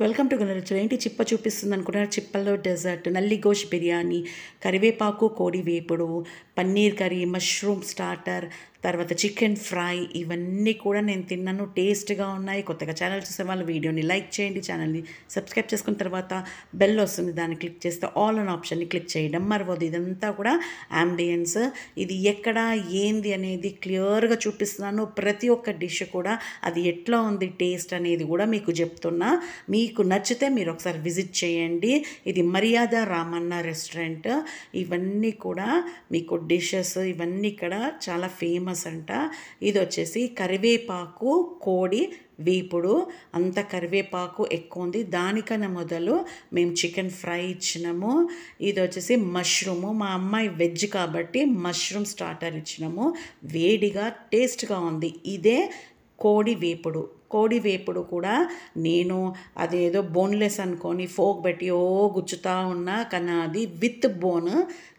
Welcome to గుణరుచులు ఏంటి చిప్ప చూపిస్తుంది అనుకుంటున్నారు చిప్పల్లో డెజర్ట్ నల్లిగోష్ బిర్యానీ కరివేపాకు కోడి వేపుడు పన్నీర్ కర్రీ మష్రూమ్ స్టార్టర్ తర్వాత చికెన్ ఫ్రై ఇవన్నీ కూడా నేను తిన్నాను టేస్ట్గా ఉన్నాయి కొత్తగా ఛానల్ చూసే వాళ్ళు వీడియోని లైక్ చేయండి ఛానల్ని సబ్స్క్రైబ్ చేసుకున్న తర్వాత బెల్ వస్తుంది దాన్ని క్లిక్ చేస్తే ఆల్ అన్ ఆప్షన్ని క్లిక్ చేయడం మరవద్దు ఇదంతా కూడా ఆంబియన్స్ ఇది ఎక్కడ ఏంది అనేది క్లియర్గా చూపిస్తున్నాను ప్రతి ఒక్క డిష్ కూడా అది ఎట్లా ఉంది టేస్ట్ అనేది కూడా మీకు చెప్తున్నా మీకు నచ్చితే మీరు ఒకసారి విజిట్ చేయండి ఇది మర్యాద రామన్న రెస్టారెంట్ ఇవన్నీ కూడా మీకు డిషెస్ ఇవన్నీ ఇక్కడ చాలా ఫేమస్ ఫేమస్ అంట ఇది వచ్చేసి కరివేపాకు కోడి వీపుడు అంత కరివేపాకు ఎక్కువ ఉంది దానికన్నా మొదలు మేము చికెన్ ఫ్రై ఇచ్చినాము ఇది వచ్చేసి మష్రూము మా అమ్మాయి వెజ్ కాబట్టి మష్రూమ్ స్టార్టర్ ఇచ్చినాము వేడిగా టేస్ట్గా ఉంది ఇదే కోడి వేపుడు కోడి వేపుడు కూడా నేను అదేదో బోన్లెస్ అనుకొని ఫోక్ పెట్టి ఓ గుచ్చుతా ఉన్నా కానీ అది విత్ బోన్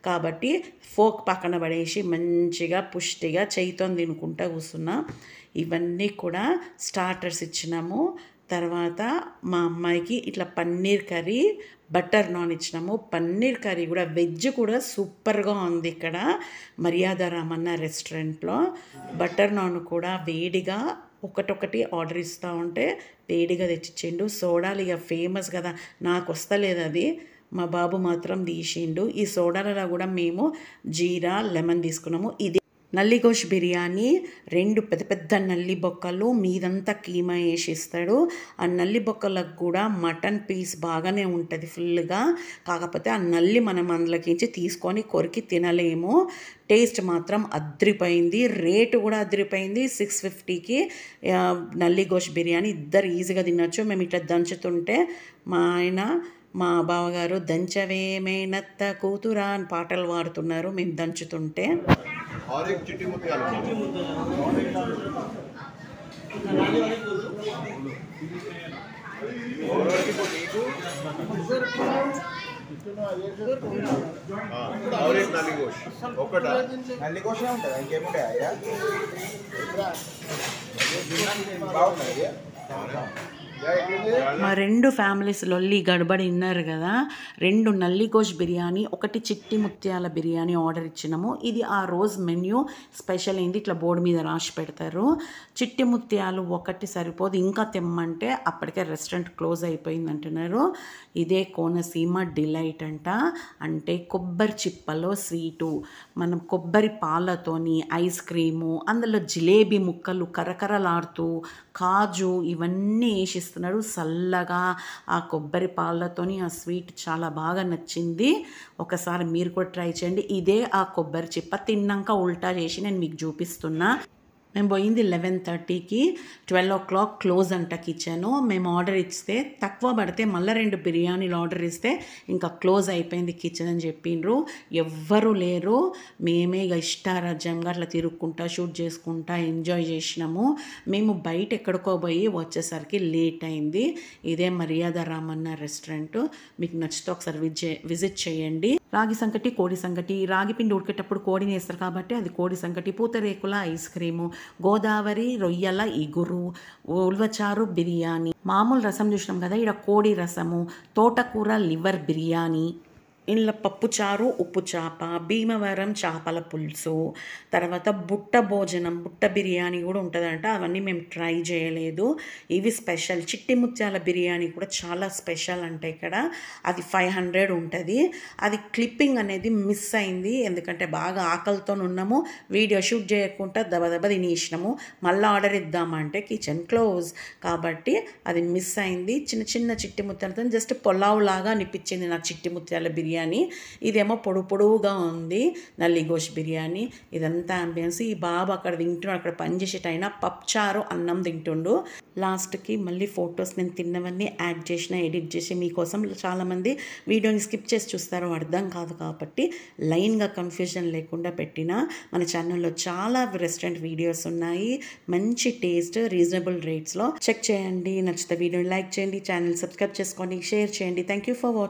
కాబట్టి ఫోక్ పక్కన పడేసి మంచిగా పుష్టిగా చేయితో తినుకుంటా కూర్చున్నా ఇవన్నీ కూడా స్టార్టర్స్ ఇచ్చినాము తర్వాత మా అమ్మాయికి ఇట్లా పన్నీర్ కర్రీ బటర్ నాన్ ఇచ్చినాము పన్నీర్ కర్రీ కూడా వెజ్ కూడా సూపర్గా ఉంది ఇక్కడ మర్యాద రామన్న రెస్టారెంట్లో బటర్ నాన్ కూడా వేడిగా ఒకటొకటి ఆర్డర్ ఇస్తూ ఉంటే వేడిగా తెచ్చిచ్చిండు సోడాలు ఇక ఫేమస్ కదా నాకు వస్తలేదు అది మా బాబు మాత్రం తీసిండు ఈ సోడాలలో కూడా మేము జీరా లెమన్ తీసుకున్నాము ఇది నల్లిగోష్ బిర్యానీ రెండు పెద్ద పెద్ద నల్లి బొక్కలు మీదంతా కీమా వేసిస్తాడు ఆ నల్లి బొక్కలకు కూడా మటన్ పీస్ బాగానే ఉంటుంది ఫుల్గా కాకపోతే ఆ నల్లి మనం అందులోకించి తీసుకొని కొరికి తినలేము టేస్ట్ మాత్రం అద్రిపోయింది రేటు కూడా అద్రిపోయింది సిక్స్ ఫిఫ్టీకి నల్లి గోష్ బిర్యానీ ఇద్దరు ఈజీగా తినొచ్చు మేము ఇట్లా దంచుతుంటే మా ఆయన మా బావగారు దంచవేమే కూతురా అని పాటలు పాడుతున్నారు మేము దంచుతుంటే और एक चिट्टी मोती आलू चिट्टी मोती और एक नाली गोश ओकटा नाली है उनका इनके मुंडे आया हाँ। बाव మా రెండు ఫ్యామిలీస్ లొల్లి గడబడి ఉన్నారు కదా రెండు నల్లిగోష్ బిర్యానీ ఒకటి చిట్టి ముత్యాల బిర్యానీ ఆర్డర్ ఇచ్చినాము ఇది ఆ రోజు మెన్యూ స్పెషల్ అయింది ఇట్లా బోర్డు మీద రాసి పెడతారు చిట్టి ముత్యాలు ఒకటి సరిపోదు ఇంకా తెమ్మంటే అప్పటికే రెస్టారెంట్ క్లోజ్ అయిపోయింది అంటున్నారు ఇదే కోనసీమ డిలైట్ అంట అంటే కొబ్బరి చిప్పలో స్వీటు మనం కొబ్బరి పాలతోని ఐస్ క్రీము అందులో జిలేబీ ముక్కలు కరకరలాడుతూ కాజు ఇవన్నీ వేసి చూపిస్తున్నాడు చల్లగా ఆ కొబ్బరి పాలతోని ఆ స్వీట్ చాలా బాగా నచ్చింది ఒకసారి మీరు కూడా ట్రై చేయండి ఇదే ఆ కొబ్బరి చిప్ప తిన్నాక ఉల్టా చేసి నేను మీకు చూపిస్తున్నా మేము పోయింది లెవెన్ థర్టీకి ట్వెల్వ్ ఓ క్లాక్ క్లోజ్ అంట కిచెను మేము ఆర్డర్ ఇస్తే తక్కువ పడితే మళ్ళీ రెండు బిర్యానీలు ఆర్డర్ ఇస్తే ఇంకా క్లోజ్ అయిపోయింది కిచెన్ అని చెప్పిండ్రు ఎవ్వరు లేరు మేమే ఇక ఇష్టారాజ్యంగా అట్లా తిరుక్కుంటా షూట్ చేసుకుంటా ఎంజాయ్ చేసినాము మేము బయట ఎక్కడికో పోయి వచ్చేసరికి లేట్ అయింది ఇదే మర్యాద రామన్న రెస్టారెంట్ మీకు నచ్చితే ఒకసారి విజయ్ విజిట్ చేయండి రాగి సంగటి కోడి సంగటి రాగి పిండి ఉడికేటప్పుడు కోడిని వేస్తారు కాబట్టి అది కోడి సంగటి పూతరేకుల ఐస్ క్రీము గోదావరి రొయ్యల ఇగురు ఉల్వచారు బిర్యానీ మామూలు రసం చూసినాం కదా ఇక్కడ కోడి రసము తోటకూర లివర్ బిర్యానీ పప్పు పప్పుచారు ఉప్పు చేప భీమవరం చేపల పులుసు తర్వాత బుట్ట భోజనం బుట్ట బిర్యానీ కూడా ఉంటుందంట అవన్నీ మేము ట్రై చేయలేదు ఇవి స్పెషల్ చిట్టి ముత్యాల బిర్యానీ కూడా చాలా స్పెషల్ అంటే ఇక్కడ అది ఫైవ్ హండ్రెడ్ ఉంటుంది అది క్లిప్పింగ్ అనేది మిస్ అయింది ఎందుకంటే బాగా ఆకలితో ఉన్నాము వీడియో షూట్ చేయకుండా దబదబ తినేసినాము మళ్ళీ ఆర్డర్ ఇద్దామంటే కిచెన్ క్లోజ్ కాబట్టి అది మిస్ అయింది చిన్న చిన్న చిట్టి ముత్యాలతో జస్ట్ పొలావు లాగా అనిపించింది నా చిట్టి ముత్యాల బిర్యానీ బిర్యానీ ఇదేమో పొడు పొడువుగా ఉంది నల్లిగోష్ బిర్యానీ ఇదంతా అంబియన్స్ ఈ బాబు అక్కడ తింటున్నాడు అక్కడ పనిచేసేటైనా పప్చారు అన్నం తింటుండు లాస్ట్కి మళ్ళీ ఫొటోస్ నేను తిన్నవన్నీ యాడ్ చేసిన ఎడిట్ చేసి మీకోసం చాలామంది వీడియోని స్కిప్ చేసి చూస్తారు అర్థం కాదు కాబట్టి లైన్గా కన్ఫ్యూజన్ లేకుండా పెట్టిన మన ఛానల్లో చాలా రెస్టారెంట్ వీడియోస్ ఉన్నాయి మంచి టేస్ట్ రీజనబుల్ రేట్స్లో చెక్ చేయండి నచ్చితే వీడియోని లైక్ చేయండి ఛానల్ సబ్స్క్రైబ్ చేసుకోండి షేర్ చేయండి థ్యాంక్ యూ ఫర్ వాచింగ్